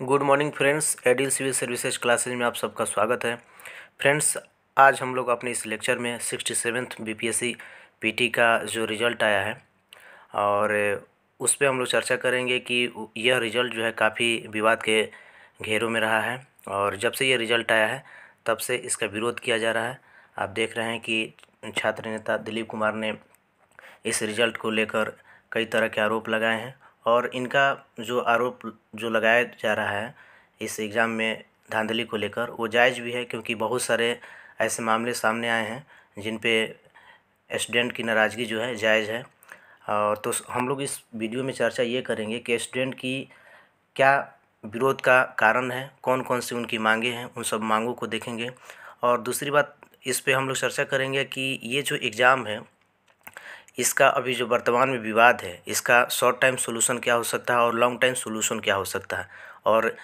good morning friends एडिल civil services classes में आप सबका स्वागत है फ्रेंड्स आज हम लोग अपने इस लेक्चर में सिक्सटी सेवेंथ बी पी का जो रिज़ल्ट आया है और उस पर हम लोग चर्चा करेंगे कि यह रिज़ल्ट जो है काफ़ी विवाद के घेरों में रहा है और जब से यह रिज़ल्ट आया है तब से इसका विरोध किया जा रहा है आप देख रहे हैं कि छात्र नेता दिलीप कुमार ने इस रिज़ल्ट को लेकर कई तरह के आरोप लगाए हैं और इनका जो आरोप जो लगाया जा रहा है इस एग्ज़ाम में धांधली को लेकर वो जायज़ भी है क्योंकि बहुत सारे ऐसे मामले सामने आए हैं जिन पे स्टूडेंट की नाराज़गी जो है जायज़ है और तो हम लोग इस वीडियो में चर्चा ये करेंगे कि स्टूडेंट की क्या विरोध का कारण है कौन कौन सी उनकी मांगे हैं उन सब मांगों को देखेंगे और दूसरी बात इस पे हम लोग चर्चा करेंगे कि ये जो एग्ज़ाम है इसका अभी जो वर्तमान में विवाद है इसका शॉर्ट टाइम सोल्यूशन क्या हो सकता है और लॉन्ग टाइम सोल्यूशन क्या हो सकता है और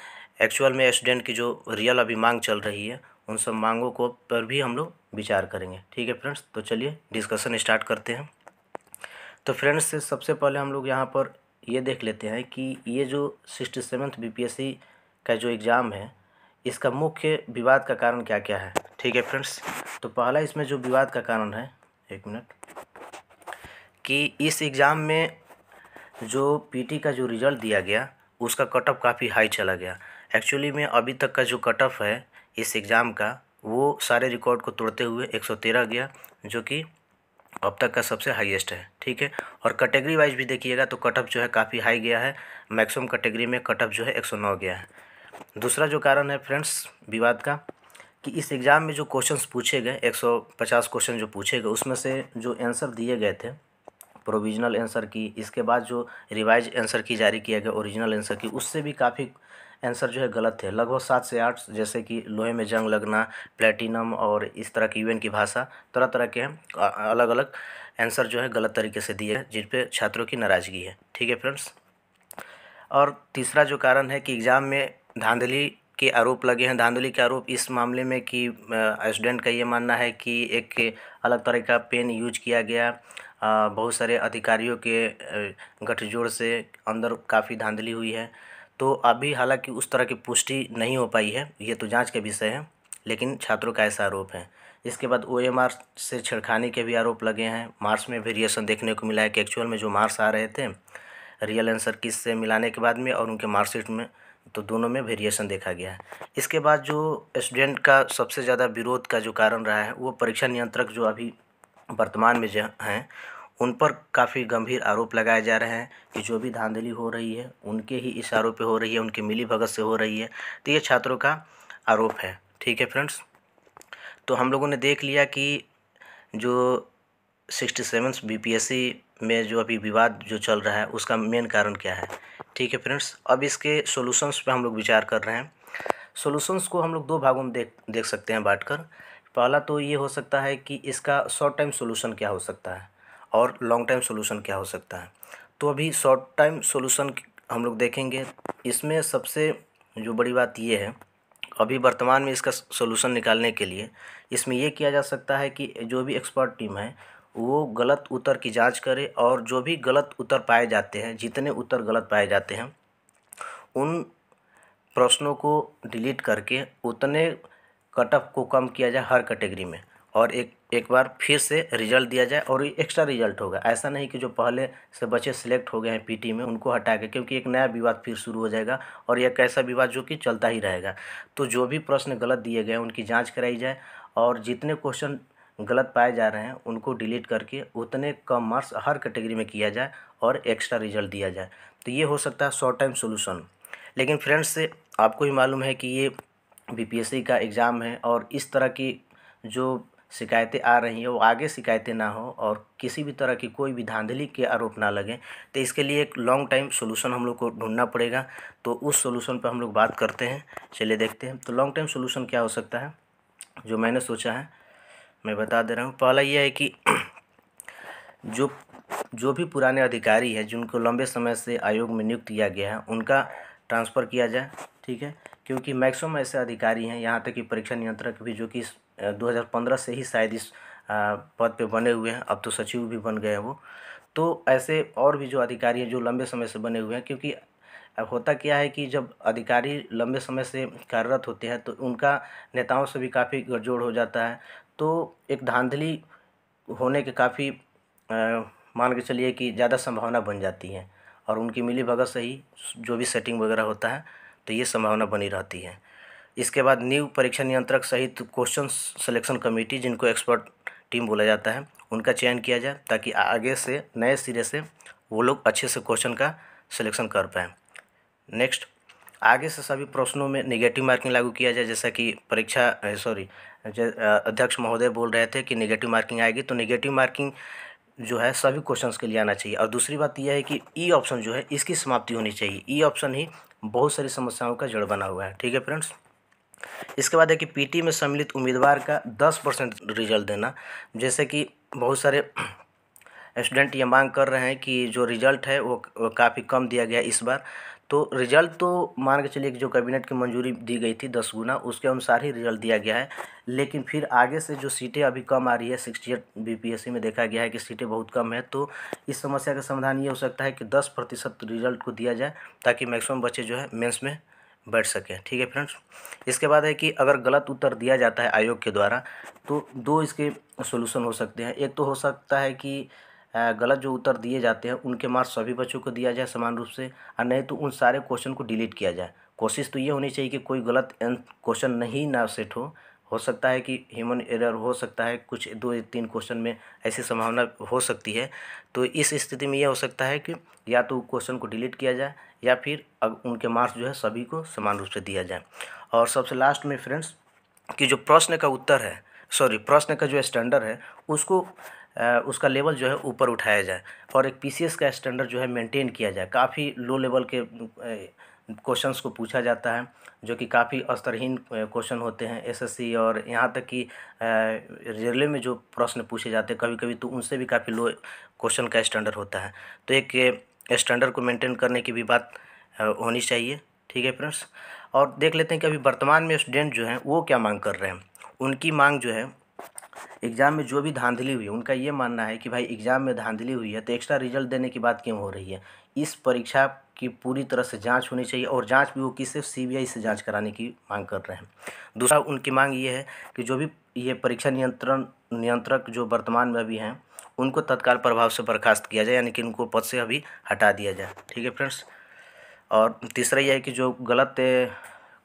एक्चुअल में स्टूडेंट की जो रियल अभी मांग चल रही है उन सब मांगों को पर भी हम लोग विचार करेंगे ठीक है फ्रेंड्स तो चलिए डिस्कशन स्टार्ट करते हैं तो फ्रेंड्स सबसे पहले हम लोग यहाँ पर ये देख लेते हैं कि ये जो सिक्सटी सेवन्थ बी का जो एग्ज़ाम है इसका मुख्य विवाद का कारण क्या क्या है ठीक है फ्रेंड्स तो पहला इसमें जो विवाद का कारण है एक मिनट कि इस एग्ज़ाम में जो पी टी का जो रिज़ल्ट दिया गया उसका कट ऑफ काफ़ी हाई चला गया एक्चुअली में अभी तक का जो कट ऑफ है इस एग्ज़ाम का वो सारे रिकॉर्ड को तोड़ते हुए 113 गया जो कि अब तक का सबसे हाईएस्ट है ठीक है और कैटेगरी वाइज भी देखिएगा तो कट ऑफ जो है काफ़ी हाई गया है मैक्सिमम कैटेगरी में कट ऑफ जो है 109 गया है दूसरा जो कारण है फ्रेंड्स विवाद का कि इस एग्ज़ाम में जो क्वेश्चंस पूछे गए 150 क्वेश्चन जो पूछे गए उसमें से जो आंसर दिए गए थे प्रोविजनल आंसर की इसके बाद जो रिवाइज आंसर की जारी किया गया ओरिजिनल आंसर की उससे भी काफ़ी आंसर जो है गलत थे लगभग सात से आठ जैसे कि लोहे में जंग लगना प्लेटिनम और इस तरह की यूएन की भाषा तरह तरह के हैं अलग अलग आंसर जो है गलत तरीके से दिए हैं जिन पे छात्रों की नाराज़गी है ठीक है फ्रेंड्स और तीसरा जो कारण है कि एग्ज़ाम में धांधली के आरोप लगे हैं धांधली के आरोप इस मामले में कि स्टूडेंट का ये मानना है कि एक अलग तरह का पेन यूज किया गया बहुत सारे अधिकारियों के गठजोड़ से अंदर काफ़ी धांधली हुई है तो अभी हालांकि उस तरह की पुष्टि नहीं हो पाई है ये तो जांच के विषय है लेकिन छात्रों का ऐसा आरोप है इसके बाद ओ से छेड़खानी के भी आरोप लगे हैं मार्क्स में वेरिएशन देखने को मिला है कि एक्चुअल में जो मार्क्स आ रहे थे रियल आंसर किस से मिलाने के बाद में और उनके मार्कशीट में तो दोनों में वेरिएशन देखा गया है इसके बाद जो स्टूडेंट का सबसे ज़्यादा विरोध का जो कारण रहा है वो परीक्षा नियंत्रक जो अभी वर्तमान में हैं उन पर काफ़ी गंभीर आरोप लगाए जा रहे हैं कि जो भी धांधली हो रही है उनके ही इशारों पे हो रही है उनके मिली भगत से हो रही है तो ये छात्रों का आरोप है ठीक है फ्रेंड्स तो हम लोगों ने देख लिया कि जो सिक्सटी सेवन बी में जो अभी विवाद जो चल रहा है उसका मेन कारण क्या है ठीक है फ्रेंड्स अब इसके सॉल्यूशंस पे हम लोग विचार कर रहे हैं सॉल्यूशंस को हम लोग दो भागों में देख देख सकते हैं बांट कर पहला तो ये हो सकता है कि इसका शॉर्ट टाइम सोल्यूशन क्या हो सकता है और लॉन्ग टाइम सोल्यूशन क्या हो सकता है तो अभी शॉर्ट टाइम सोल्यूशन हम लोग देखेंगे इसमें सबसे जो बड़ी बात ये है अभी वर्तमान में इसका सोल्यूशन निकालने के लिए इसमें यह किया जा सकता है कि जो भी एक्सपर्ट टीम है वो गलत उत्तर की जांच करे और जो भी गलत उत्तर पाए जाते हैं जितने उत्तर गलत पाए जाते हैं उन प्रश्नों को डिलीट करके उतने कट ऑफ को कम किया जाए हर कैटेगरी में और एक एक बार फिर से रिजल्ट दिया जाए और एक्स्ट्रा रिजल्ट होगा ऐसा नहीं कि जो पहले से बच्चे सिलेक्ट हो गए हैं पीटी में उनको हटा के क्योंकि एक नया विवाद फिर शुरू हो जाएगा और एक ऐसा विवाद जो कि चलता ही रहेगा तो जो भी प्रश्न गलत दिए गए उनकी जांच कराई जाए और जितने क्वेश्चन गलत पाए जा रहे हैं उनको डिलीट करके उतने कम मार्क्स हर कैटेगरी में किया जाए और एक्स्ट्रा रिजल्ट दिया जाए तो ये हो सकता है शॉर्ट टाइम सोल्यूशन लेकिन फ्रेंड्स आपको ही मालूम है कि ये बीपीएससी का एग्ज़ाम है और इस तरह की जो शिकायतें आ रही हैं वो आगे शिकायतें ना हो और किसी भी तरह की कोई भी धांधली के आरोप ना लगें तो इसके लिए एक लॉन्ग टाइम सोल्यूशन हम लोग को ढूंढना पड़ेगा तो उस सोल्यूशन पर हम लोग बात करते हैं चलिए देखते हैं तो लॉन्ग टाइम सोल्यूशन क्या हो सकता है जो मैंने सोचा है मैं बता दे रहा हूँ पहला यह है कि जो जो भी पुराने अधिकारी हैं जिनको लंबे समय से आयोग में नियुक्त किया गया है उनका ट्रांसफ़र किया जाए ठीक है क्योंकि मैक्सिमम ऐसे अधिकारी हैं यहाँ तक कि परीक्षा नियंत्रक भी जो कि 2015 से ही शायद इस पद पे बने हुए हैं अब तो सचिव भी बन गए हैं वो तो ऐसे और भी जो अधिकारी हैं जो लंबे समय से बने हुए हैं क्योंकि अब होता क्या है कि जब अधिकारी लंबे समय से कार्यरत होते हैं तो उनका नेताओं से भी काफ़ी गठजोड़ हो जाता है तो एक धांधली होने के काफ़ी मान के चलिए कि ज़्यादा संभावना बन जाती है और उनकी मिली भगत से ही जो भी सेटिंग वगैरह होता है तो ये संभावना बनी रहती है इसके बाद न्यू परीक्षा नियंत्रक सहित क्वेश्चन सिलेक्शन कमेटी जिनको एक्सपर्ट टीम बोला जाता है उनका चयन किया जाए ताकि आगे से नए सिरे से वो लोग अच्छे से क्वेश्चन का सिलेक्शन कर पाएँ नेक्स्ट आगे से सभी प्रश्नों में निगेटिव मार्किंग लागू किया जाए जैसा कि परीक्षा सॉरी अध्यक्ष महोदय बोल रहे थे कि निगेटिव मार्किंग आएगी तो निगेटिव मार्किंग जो है सभी क्वेश्चंस के लिए आना चाहिए और दूसरी बात यह है कि ई e ऑप्शन जो है इसकी समाप्ति होनी चाहिए ई e ऑप्शन ही बहुत सारी समस्याओं का जड़ बना हुआ है ठीक है फ्रेंड्स इसके बाद है कि पीटी में सम्मिलित उम्मीदवार का दस परसेंट रिजल्ट देना जैसे कि बहुत सारे स्टूडेंट ये मांग कर रहे हैं कि जो रिजल्ट है वो, वो काफ़ी कम दिया गया इस बार तो रिजल्ट तो मान के चलिए कि जो कैबिनेट की मंजूरी दी गई थी दस गुना उसके अनुसार ही रिजल्ट दिया गया है लेकिन फिर आगे से जो सीटें अभी कम आ रही है सिक्सटी एट बीपीएससी में देखा गया है कि सीटें बहुत कम है तो इस समस्या का समाधान ये हो सकता है कि दस प्रतिशत रिजल्ट को दिया जाए ताकि मैक्सिमम बच्चे जो है मेन्स में बैठ सकें ठीक है फ्रेंड्स इसके बाद है कि अगर गलत उत्तर दिया जाता है आयोग के द्वारा तो दो इसके सोल्यूशन हो सकते हैं एक तो हो सकता है कि गलत जो उत्तर दिए जाते हैं उनके मार्क्स सभी बच्चों को दिया जाए समान रूप से और नहीं तो उन सारे क्वेश्चन को डिलीट किया जाए कोशिश तो ये होनी चाहिए कि कोई गलत क्वेश्चन अं, नहीं ना सेट हो हो सकता है कि ह्यूमन एरर हो सकता है कुछ दो तीन क्वेश्चन में ऐसी संभावना हो सकती है तो इस स्थिति में यह हो सकता है कि या तो क्वेश्चन को डिलीट किया जाए या फिर अब उनके मार्क्स जो है सभी को समान रूप से दिया जाए और सबसे लास्ट में फ्रेंड्स कि जो प्रश्न का उत्तर है सॉरी प्रश्न का जो स्टैंडर्ड है उसको उसका लेवल जो है ऊपर उठाया जाए और एक पीसीएस का स्टैंडर्ड जो है मेंटेन किया जाए काफ़ी लो लेवल के क्वेश्चंस को पूछा जाता है जो कि काफ़ी स्तरहीन क्वेश्चन होते हैं एसएससी और यहाँ तक कि रेलवे में जो प्रश्न पूछे जाते हैं कभी कभी तो उनसे भी काफ़ी लो क्वेश्चन का स्टैंडर्ड होता है तो एक स्टैंडर्ड को मेंटेन करने की भी बात होनी चाहिए ठीक है फ्रेंड्स और देख लेते हैं कि अभी वर्तमान में स्टूडेंट जो हैं वो क्या मांग कर रहे हैं उनकी मांग जो है एग्ज़ाम में जो भी धांधली हुई उनका ये मानना है कि भाई एग्ज़ाम में धांधली हुई है तो एक्स्ट्रा रिजल्ट देने की बात क्यों हो रही है इस परीक्षा की पूरी तरह से जांच होनी चाहिए और जांच भी वो किसी सीबीआई से जांच कराने की मांग कर रहे हैं दूसरा उनकी मांग ये है कि जो भी ये परीक्षा नियंत्रण नियंत्रक जो वर्तमान में अभी हैं उनको तत्काल प्रभाव से बर्खास्त किया जाए यानी कि उनको पद से अभी हटा दिया जाए ठीक है फ्रेंड्स और तीसरा यह है कि जो गलत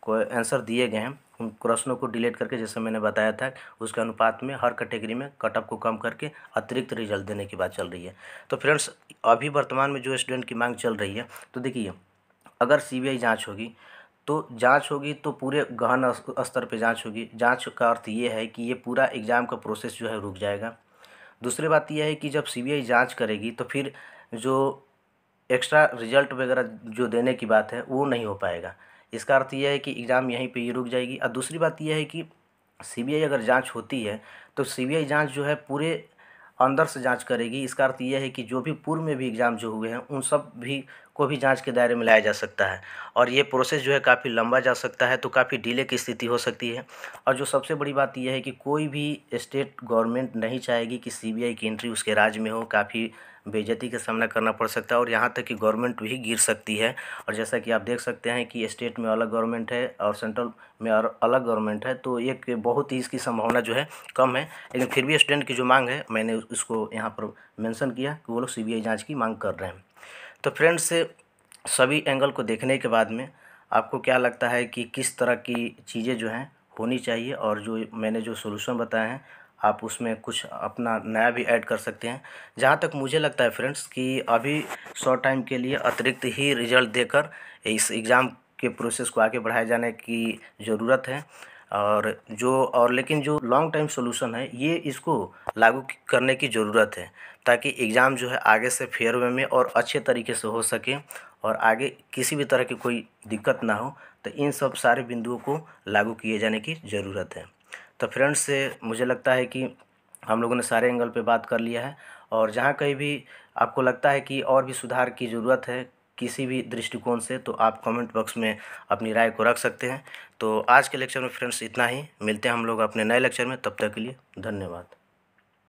को आंसर दिए गए हैं प्रश्नों को डिलीट करके जैसे मैंने बताया था उसके अनुपात में हर कैटेगरी में कटअप को कम करके अतिरिक्त रिजल्ट देने की बात चल रही है तो फ्रेंड्स अभी वर्तमान में जो स्टूडेंट की मांग चल रही है तो देखिए अगर सी बी होगी तो जांच होगी तो पूरे गहन स्तर पे जांच होगी जांच का अर्थ ये है कि ये पूरा एग्ज़ाम का प्रोसेस जो है रुक जाएगा दूसरी बात यह है कि जब सीबीआई जांच करेगी तो फिर जो एक्स्ट्रा रिजल्ट वगैरह जो देने की बात है वो नहीं हो पाएगा इसका अर्थ यह है कि एग्ज़ाम यहीं पे ही रुक जाएगी और दूसरी बात यह है कि सीबीआई अगर जांच होती है तो सीबीआई जांच जो है पूरे अंदर से जांच करेगी इसका अर्थ यह है कि जो भी पूर्व में भी एग्ज़ाम जो हुए हैं उन सब भी को भी जांच के दायरे में लाया जा सकता है और ये प्रोसेस जो है काफ़ी लंबा जा सकता है तो काफ़ी डिले की स्थिति हो सकती है और जो सबसे बड़ी बात यह है कि कोई भी स्टेट गवर्नमेंट नहीं चाहेगी कि सीबीआई की एंट्री उसके राज्य में हो काफ़ी बेजती का सामना करना पड़ सकता है और यहाँ तक कि गवर्नमेंट भी गिर सकती है और जैसा कि आप देख सकते हैं कि स्टेट में अलग गवर्नमेंट है और सेंट्रल में और अलग गवर्नमेंट है तो एक बहुत ही इसकी संभावना जो है कम है लेकिन फिर भी स्टूडेंट की जो मांग है मैंने उसको यहाँ पर मेंशन किया कि वो लोग सी जांच की मांग कर रहे हैं तो फ्रेंड्स सभी एंगल को देखने के बाद में आपको क्या लगता है कि किस तरह की चीज़ें जो हैं होनी चाहिए और जो मैंने जो सोल्यूशन बताए हैं आप उसमें कुछ अपना नया भी ऐड कर सकते हैं जहाँ तक मुझे लगता है फ्रेंड्स कि अभी शॉर्ट टाइम के लिए अतिरिक्त ही रिजल्ट देकर इस एग्ज़ाम के प्रोसेस को आगे बढ़ाए जाने की ज़रूरत है और जो और लेकिन जो लॉन्ग टाइम सोल्यूशन है ये इसको लागू करने की ज़रूरत है ताकि एग्ज़ाम जो है आगे से फेयर वे में और अच्छे तरीके से हो सके और आगे किसी भी तरह की कोई दिक्कत ना हो तो इन सब सारे बिंदुओं को लागू किए जाने की ज़रूरत है तो फ्रेंड्स से मुझे लगता है कि हम लोगों ने सारे एंगल पे बात कर लिया है और जहाँ कहीं भी आपको लगता है कि और भी सुधार की ज़रूरत है किसी भी दृष्टिकोण से तो आप कमेंट बॉक्स में अपनी राय को रख सकते हैं तो आज के लेक्चर में फ्रेंड्स इतना ही मिलते हैं हम लोग अपने नए लेक्चर में तब तक के लिए धन्यवाद